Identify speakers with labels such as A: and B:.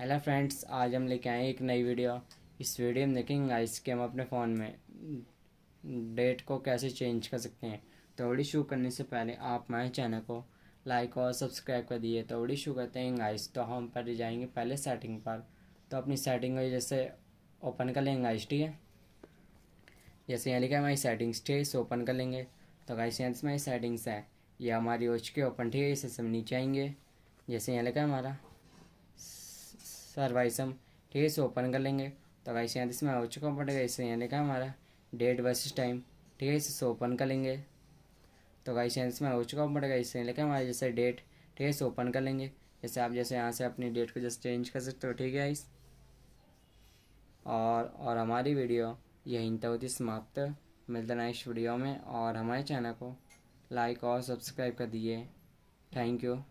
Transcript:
A: hello friends आज हम लेके आए एक नई वीडियो इस वीडियो में देखेंगे गाइस कि हम अपने फ़ोन
B: में
A: डेट को कैसे चेंज कर सकते हैं तो वीडियो शुरू करने से पहले आप हमारे चैनल को लाइक और सब्सक्राइब कर दिए तो वीडियो शुरू करते हैं गाइस तो हम पर जाएंगे पहले सेटिंग पर तो अपनी सेटिंग को जैसे ओपन कर लेंगे गाइस ठीक है जैसे यहाँ लिखा है तो हमारी सेटिंग्स ठीक है इसे ओपन कर लेंगे तो गाइस यहाँ से हमारी सेटिंग्स है ये हमारी ओच के ओपन ठीक है इसे हम नीचे आएंगे जैसे यहाँ लिखा है हमारा सर्वाइस हम ठीक है इसे ओपन कर लेंगे तो गाइस यहाँ इसमें हो चुका पड़ेगा इससे यहाँ लिखा हमारा डेट वर्सेस टाइम ठीक है इसे ओपन कर लेंगे तो गाइस यहाँ इसमें हो चुका पड़ेगा इससे लिखा हमारा जैसे डेट ठीक है इसे ओपन कर लेंगे जैसे आप जैसे यहाँ से अपनी डेट को जैसे चेंज कर सकते हो ठीक है इस और और हमारी वीडियो यहीं तक होती समाप्त मिलते इस वीडियो में और हमारे चैनल को लाइक और सब्सक्राइब कर दिए थैंक यू